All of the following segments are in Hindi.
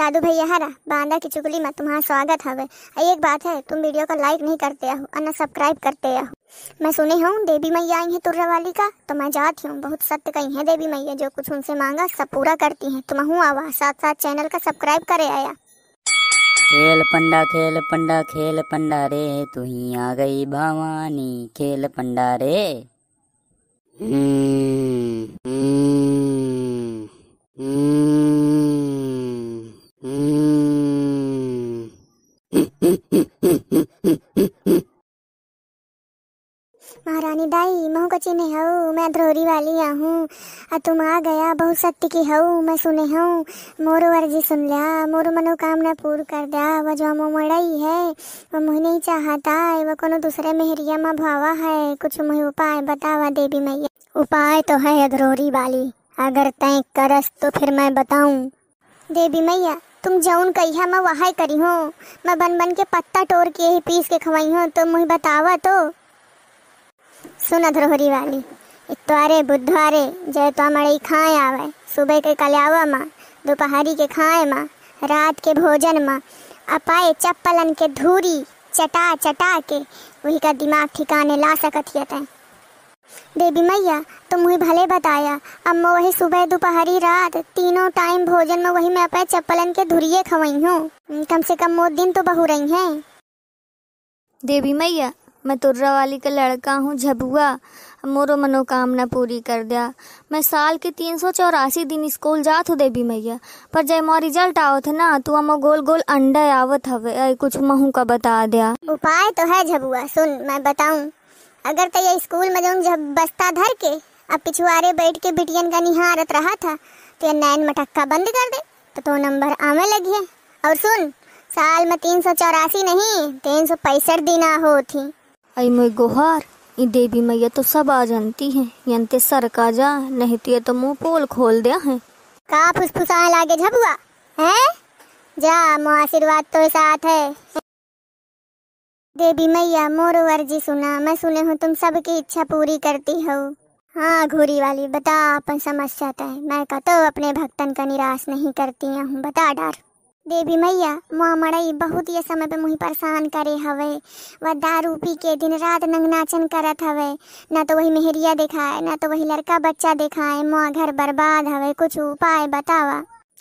दादू भैया हरा बांदा की चुगली में तुम्हारा स्वागत हवे एक बात है तुम वीडियो का लाइक नहीं करते हो और ना सब्सक्राइब करते हो मैं सुनी हूँ देवी मैया आई है तुर्रा वाली का तो मैं जाती हूँ बहुत सत्य कही है देवी मैया जो कुछ उनसे मांगा सब पूरा करती है तुम तो हूँ आवा साथ साथ चैनल का सब्सक्राइब करे आया खेल पंडा खेल पंडा खेल पंडा रे तु ही आ गई भवानी खेल पंडा रे hmm, hmm. महारानी दाई मोह कची में हो मैं ध्रोरी वाली हूँ आ तुम आ गया बहुत शक्ति की हूँ मैं सुने हूँ मोर वर्जी सुन लिया मोर मनोकामना पूर्ण कर दिया वह जो मो मड़ई है वह मुँह नहीं चाहता है वह कोनो दूसरे मेहरिया माँ भावा है कुछ मुँह उपाय बतावा देवी मैया उपाय तो है अधरोरी वाली अगर तय करस तो फिर मैं बताऊँ देवी मैया तुम जौन कहिया मैं वहाँ करी हूँ मैं बन बन के पत्ता टोर के ही पीस के खवाई हूँ तुम मुझे बतावा तो सुन धरोहरी वाली इतवारे बुधवारे जय तो मड़ई खाए आवे सुबह के कल्यावा माँ दोपहरी के खाए माँ रात के भोजन माँ अपाए चप्पलन के धूरी चटा चटा के वही का दिमाग ठिकाने ला सकत है देवी मैया तुम ही भले बताया अब मैं वही सुबह दोपहरी रात तीनों टाइम भोजन में वही मैं अपने चप्पलन के धुरिए खवाई हूँ कम से कम वो दिन तो बहु रही हैं देवी मैया मैं तुर्रा वाली का लड़का हूँ झबुआ मोरो मनोकामना पूरी कर दिया मैं साल के तीन सौ चौरासी दिन स्कूल जा तो देवी मैया पर जय मोर रिजल्ट आवत है ना तो हम गोल गोल अंडा आवत हवे कुछ महू का बता दिया उपाय तो है झबुआ सुन मैं बताऊँ अगर तो ये स्कूल में जाऊँ जब बस्ता धर के अब पिछुआरे बैठ के बिटियन का निहारत रहा था तो नैन मटक्का बंद कर दे तो तो नंबर आवे लगी है और सुन साल में तीन सौ चौरासी नहीं तीन सौ पैंसठ दिन हो थी आई मोई गुहार ई देवी मैया तो सब आ जानती है यंते सर का जा नहीं तो ये तो मुंह पोल खोल दिया है का फुसफुसा लागे झबुआ है जा मो आशीर्वाद तो साथ है देवी मैया मोर वर्जी सुना मैं सुने हूँ तुम सबकी इच्छा पूरी करती हो हाँ घोरी वाली बता अपन समस्या तय मैं का तो अपने भक्तन का निराश नहीं करती हूँ बता डार देवी मैया माँ मड़ई बहुत ही समय पे मुही परेशान करे हवे वह दारू पी के दिन रात नंग नाचन करत हवे ना तो वही मेहरिया दिखाए ना तो वही लड़का बच्चा दिखाए माँ घर बर्बाद हवे कुछ उपाय बतावा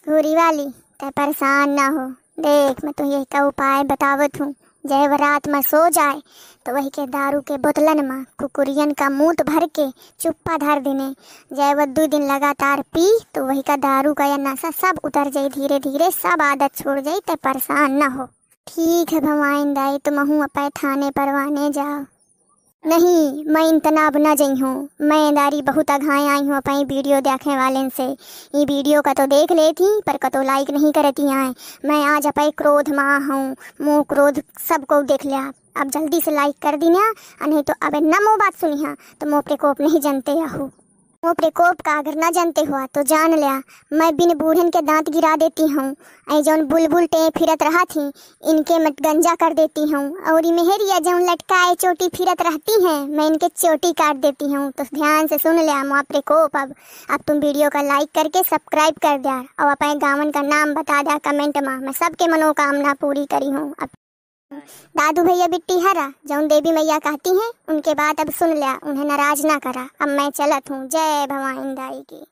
घूरी वाली तय परेशान ना हो देख मैं तो यही का उपाय बतावत हूँ जब रात में सो जाए तो वही के दारू के बोतलन में कुकुरियन का मूत भर के चुप्पा धर देने जब दो दिन लगातार पी तो वही का दारू का या नशा सब उतर जाए धीरे धीरे सब आदत छोड़ जाए तो परेशान ना हो ठीक है भवाइन दाई तुम हूँ अपने थाने परवाने जाओ नहीं मैं इन तनाव न जई हूँ मैं दारी बहुत अघाएँ आई हूँ अपनी वीडियो देखने वाले से ये वीडियो का तो देख लेती पर कतो लाइक नहीं करती आए मैं आज अपने क्रोध माँ हूँ मुँह क्रोध सबको देख लिया अब जल्दी से लाइक कर दीना नहीं तो अब न मुँह बात सुनिया तो मोह प्रकोप नहीं जानते आहू वो प्रकोप का अगर न जानते हुआ तो जान लिया मैं बिन बूढ़न के दांत गिरा देती हूँ ऐ जौन बुलबुल टे फिरत रहा थी इनके मत गंजा कर देती हूँ और मेहरिया जौन लटकाए चोटी फिरत रहती हैं मैं इनके चोटी काट देती हूँ तो ध्यान से सुन लिया माँ प्रकोप अब अब तुम वीडियो का लाइक करके सब्सक्राइब कर दिया और अपने गावन का नाम बता दिया कमेंट माँ मैं सबके मनोकामना पूरी करी हूँ अब दादू भैया बिट्टी हरा जौन देवी मैया कहती हैं उनके बाद अब सुन लिया उन्हें नाराज ना करा अब मैं चलत हूँ जय भवानी दाई की